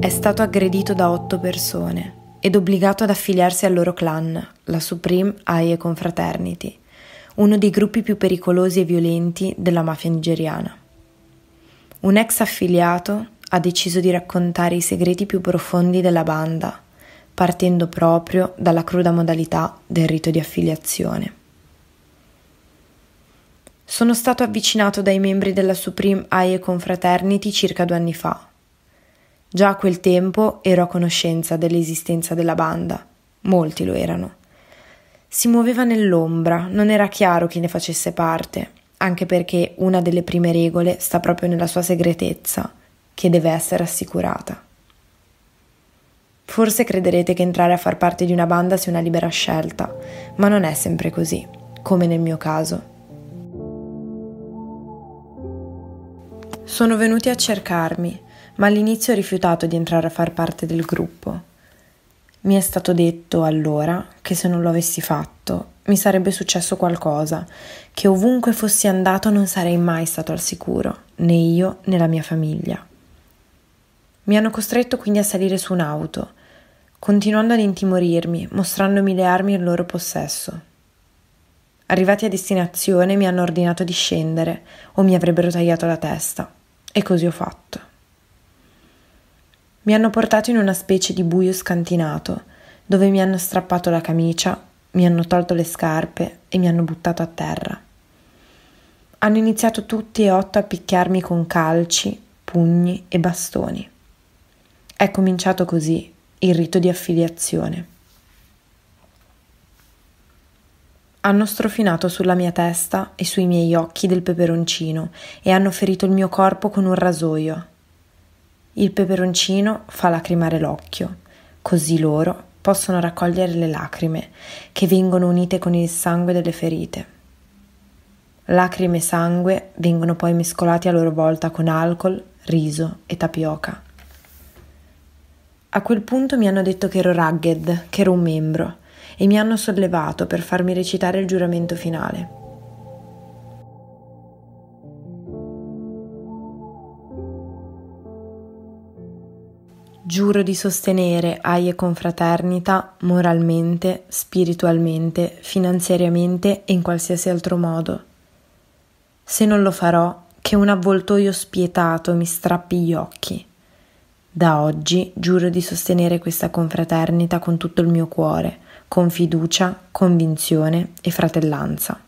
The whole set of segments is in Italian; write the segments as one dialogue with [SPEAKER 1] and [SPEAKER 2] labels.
[SPEAKER 1] è stato aggredito da otto persone ed obbligato ad affiliarsi al loro clan, la Supreme Aie Confraternity, uno dei gruppi più pericolosi e violenti della mafia nigeriana. Un ex affiliato ha deciso di raccontare i segreti più profondi della banda, partendo proprio dalla cruda modalità del rito di affiliazione. Sono stato avvicinato dai membri della Supreme Aie Confraternity circa due anni fa Già a quel tempo ero a conoscenza dell'esistenza della banda, molti lo erano. Si muoveva nell'ombra, non era chiaro chi ne facesse parte, anche perché una delle prime regole sta proprio nella sua segretezza, che deve essere assicurata. Forse crederete che entrare a far parte di una banda sia una libera scelta, ma non è sempre così, come nel mio caso. Sono venuti a cercarmi ma all'inizio ho rifiutato di entrare a far parte del gruppo. Mi è stato detto allora che se non lo avessi fatto mi sarebbe successo qualcosa, che ovunque fossi andato non sarei mai stato al sicuro, né io né la mia famiglia. Mi hanno costretto quindi a salire su un'auto, continuando ad intimorirmi, mostrandomi le armi in loro possesso. Arrivati a destinazione mi hanno ordinato di scendere o mi avrebbero tagliato la testa, e così ho fatto. Mi hanno portato in una specie di buio scantinato, dove mi hanno strappato la camicia, mi hanno tolto le scarpe e mi hanno buttato a terra. Hanno iniziato tutti e otto a picchiarmi con calci, pugni e bastoni. È cominciato così il rito di affiliazione. Hanno strofinato sulla mia testa e sui miei occhi del peperoncino e hanno ferito il mio corpo con un rasoio. Il peperoncino fa lacrimare l'occhio, così loro possono raccogliere le lacrime che vengono unite con il sangue delle ferite. Lacrime e sangue vengono poi mescolati a loro volta con alcol, riso e tapioca. A quel punto mi hanno detto che ero ragged, che ero un membro, e mi hanno sollevato per farmi recitare il giuramento finale. giuro di sostenere AIE Confraternita moralmente, spiritualmente, finanziariamente e in qualsiasi altro modo. Se non lo farò, che un avvoltoio spietato mi strappi gli occhi. Da oggi giuro di sostenere questa confraternita con tutto il mio cuore, con fiducia, convinzione e fratellanza.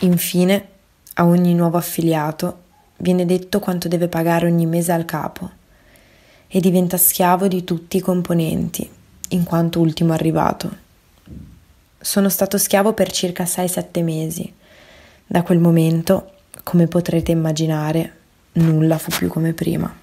[SPEAKER 1] Infine, a ogni nuovo affiliato viene detto quanto deve pagare ogni mese al capo e diventa schiavo di tutti i componenti, in quanto ultimo arrivato. Sono stato schiavo per circa 6-7 mesi. Da quel momento, come potrete immaginare, nulla fu più come prima.